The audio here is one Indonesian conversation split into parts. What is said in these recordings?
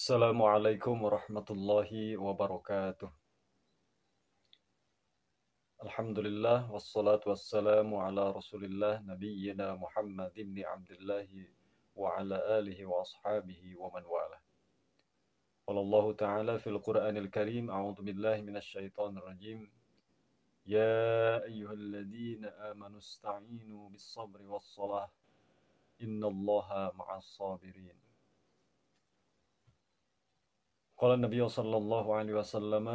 السلام عليكم ورحمة الله وبركاته الحمد لله والصلاة والسلام على رسول الله نبينا محمد بن عبد الله وعلى آله وأصحابه ومن والاه قال الله تعالى في القرآن الكريم أعوذ بالله من الشيطان الرجيم يا أيها الذين آمنوا استعينوا بالصبر والصلاة إن الله مع الصابرين قال النبي صلى الله عليه وسلم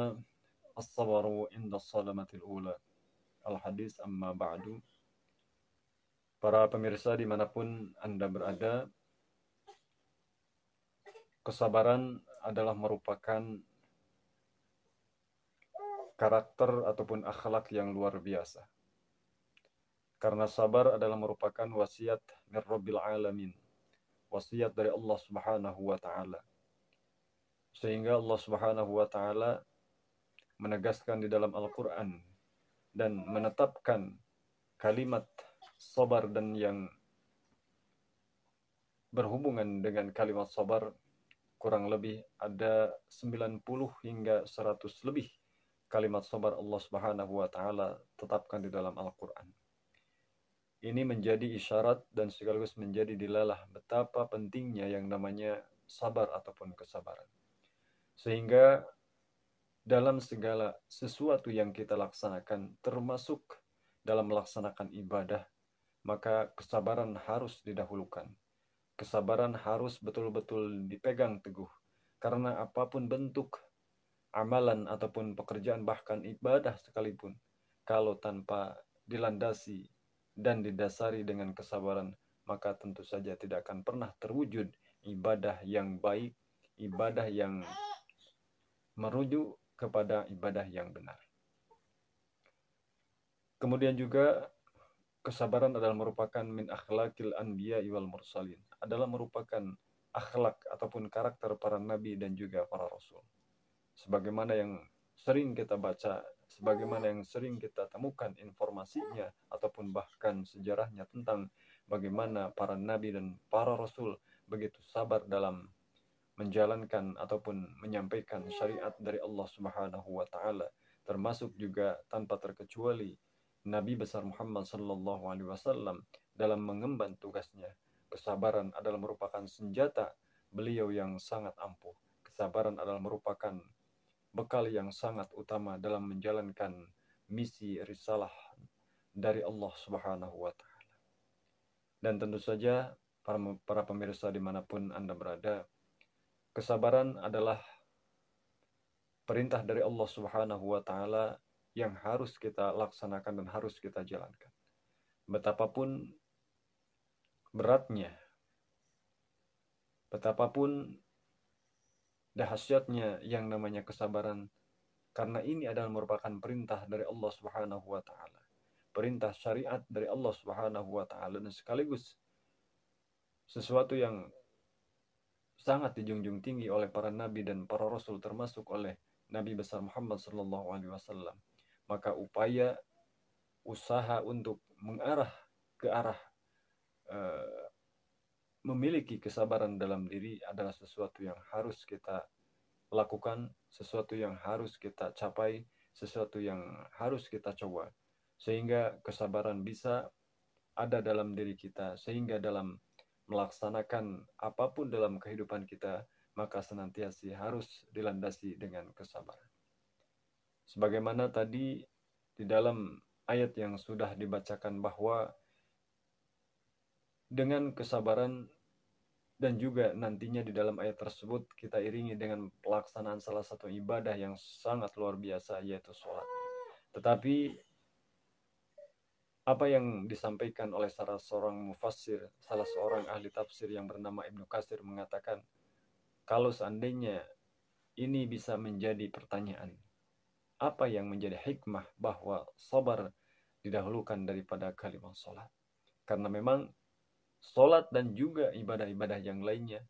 الصبر عند الصلمة الأولى الحديث أما بعد Para pemirsa dimanapun Anda berada Kesabaran adalah merupakan karakter ataupun akhlak yang luar biasa karena sabar adalah merupakan wasiat min Rabbil Alamin wasiat dari Allah Subhanahu wa taala sehingga Allah Subhanahu wa taala menegaskan di dalam Al-Qur'an dan menetapkan kalimat sabar dan yang berhubungan dengan kalimat sabar kurang lebih ada 90 hingga 100 lebih kalimat sabar Allah Subhanahu wa taala tetapkan di dalam Al-Qur'an. Ini menjadi isyarat dan sekaligus menjadi dilalah betapa pentingnya yang namanya sabar ataupun kesabaran. Sehingga dalam segala sesuatu yang kita laksanakan, termasuk dalam melaksanakan ibadah, maka kesabaran harus didahulukan. Kesabaran harus betul-betul dipegang teguh. Karena apapun bentuk amalan ataupun pekerjaan bahkan ibadah sekalipun, kalau tanpa dilandasi dan didasari dengan kesabaran, maka tentu saja tidak akan pernah terwujud ibadah yang baik, ibadah yang merujuk kepada ibadah yang benar. Kemudian juga kesabaran adalah merupakan min akhlakil anbiya wal mursalin, adalah merupakan akhlak ataupun karakter para nabi dan juga para rasul. Sebagaimana yang sering kita baca, sebagaimana yang sering kita temukan informasinya ataupun bahkan sejarahnya tentang bagaimana para nabi dan para rasul begitu sabar dalam menjalankan ataupun menyampaikan ya. syariat dari Allah Subhanahu wa taala termasuk juga tanpa terkecuali Nabi besar Muhammad sallallahu alaihi wasallam dalam mengemban tugasnya. Kesabaran adalah merupakan senjata beliau yang sangat ampuh. Kesabaran adalah merupakan bekal yang sangat utama dalam menjalankan misi risalah dari Allah Subhanahu wa taala. Dan tentu saja para, para pemirsa dimanapun Anda berada, kesabaran adalah perintah dari Allah Subhanahu wa taala yang harus kita laksanakan dan harus kita jalankan. Betapapun beratnya, betapapun dahsyatnya yang namanya kesabaran karena ini adalah merupakan perintah dari Allah Subhanahu wa taala. Perintah syariat dari Allah Subhanahu wa taala dan sekaligus sesuatu yang sangat dijunjung tinggi oleh para nabi dan para rasul termasuk oleh Nabi besar Muhammad Shallallahu Alaihi Wasallam. Maka upaya usaha untuk mengarah ke arah uh, memiliki kesabaran dalam diri adalah sesuatu yang harus kita lakukan, sesuatu yang harus kita capai, sesuatu yang harus kita coba. Sehingga kesabaran bisa ada dalam diri kita, sehingga dalam melaksanakan apapun dalam kehidupan kita, maka senantiasa harus dilandasi dengan kesabaran. Sebagaimana tadi di dalam ayat yang sudah dibacakan bahwa dengan kesabaran dan juga nantinya di dalam ayat tersebut kita iringi dengan pelaksanaan salah satu ibadah yang sangat luar biasa yaitu sholat. Tetapi apa yang disampaikan oleh salah seorang mufassir, salah seorang ahli tafsir yang bernama Ibnu Kasir mengatakan, kalau seandainya ini bisa menjadi pertanyaan, apa yang menjadi hikmah bahwa sabar didahulukan daripada kalimat sholat? Karena memang sholat dan juga ibadah-ibadah yang lainnya,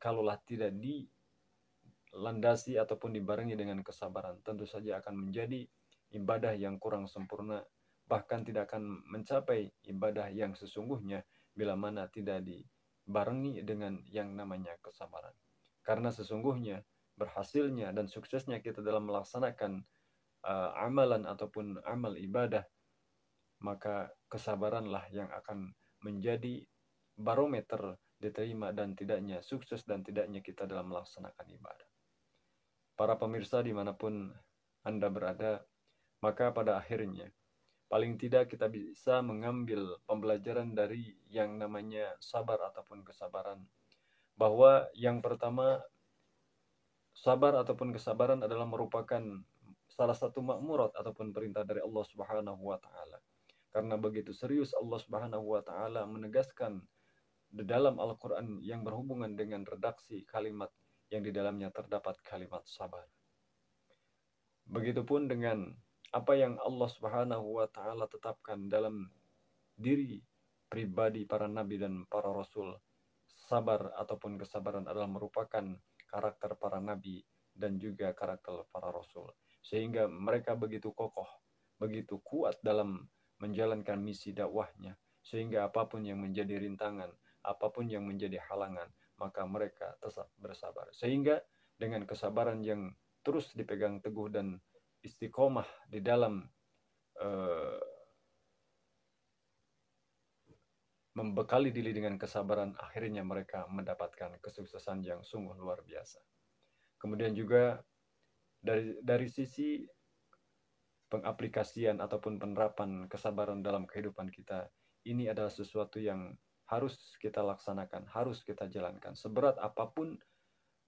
kalaulah tidak dilandasi ataupun dibarengi dengan kesabaran, tentu saja akan menjadi ibadah yang kurang sempurna bahkan tidak akan mencapai ibadah yang sesungguhnya bila mana tidak dibarengi dengan yang namanya kesabaran. Karena sesungguhnya berhasilnya dan suksesnya kita dalam melaksanakan uh, amalan ataupun amal ibadah, maka kesabaranlah yang akan menjadi barometer diterima dan tidaknya sukses dan tidaknya kita dalam melaksanakan ibadah. Para pemirsa dimanapun Anda berada, maka pada akhirnya Paling tidak kita bisa mengambil pembelajaran dari yang namanya sabar ataupun kesabaran. Bahwa yang pertama, sabar ataupun kesabaran adalah merupakan salah satu makmurat ataupun perintah dari Allah Subhanahu wa taala. Karena begitu serius Allah Subhanahu wa taala menegaskan di dalam Al-Qur'an yang berhubungan dengan redaksi kalimat yang di dalamnya terdapat kalimat sabar. Begitupun dengan apa yang Allah Subhanahu wa taala tetapkan dalam diri pribadi para nabi dan para rasul. Sabar ataupun kesabaran adalah merupakan karakter para nabi dan juga karakter para rasul sehingga mereka begitu kokoh, begitu kuat dalam menjalankan misi dakwahnya sehingga apapun yang menjadi rintangan, apapun yang menjadi halangan, maka mereka tetap bersabar. Sehingga dengan kesabaran yang terus dipegang teguh dan istiqomah di dalam uh, membekali diri dengan kesabaran, akhirnya mereka mendapatkan kesuksesan yang sungguh luar biasa. Kemudian juga dari dari sisi pengaplikasian ataupun penerapan kesabaran dalam kehidupan kita, ini adalah sesuatu yang harus kita laksanakan, harus kita jalankan. Seberat apapun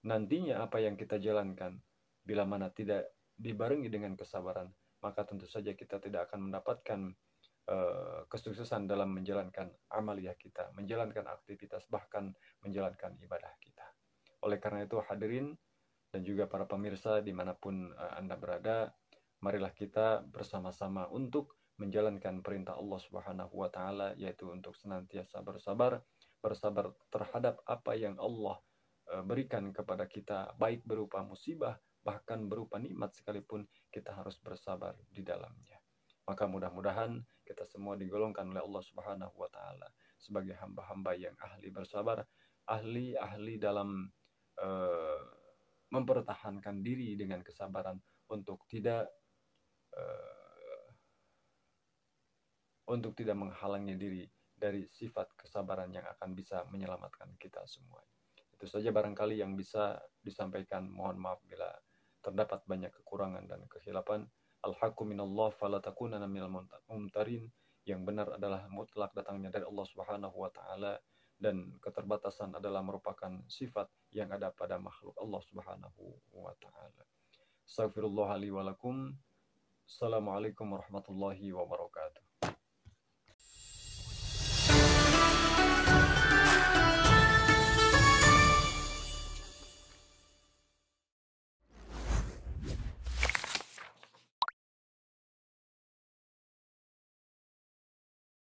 nantinya apa yang kita jalankan, bila mana tidak dibarengi dengan kesabaran, maka tentu saja kita tidak akan mendapatkan eh, kesuksesan dalam menjalankan amaliah kita, menjalankan aktivitas, bahkan menjalankan ibadah kita. Oleh karena itu, hadirin dan juga para pemirsa dimanapun uh, Anda berada, marilah kita bersama-sama untuk menjalankan perintah Allah Subhanahu wa taala yaitu untuk senantiasa bersabar, bersabar terhadap apa yang Allah eh, berikan kepada kita baik berupa musibah bahkan berupa nikmat sekalipun kita harus bersabar di dalamnya. Maka mudah-mudahan kita semua digolongkan oleh Allah Subhanahu wa taala sebagai hamba-hamba yang ahli bersabar, ahli-ahli dalam uh, mempertahankan diri dengan kesabaran untuk tidak uh, untuk tidak menghalangi diri dari sifat kesabaran yang akan bisa menyelamatkan kita semua. Itu saja barangkali yang bisa disampaikan. Mohon maaf bila terdapat banyak kekurangan dan kehilapan. Al-haqqu minallah falatakunana minal mumtarin. Yang benar adalah mutlak datangnya dari Allah Subhanahu wa taala dan keterbatasan adalah merupakan sifat yang ada pada makhluk Allah Subhanahu wa taala. Astagfirullah li wa lakum. Assalamualaikum warahmatullahi wabarakatuh.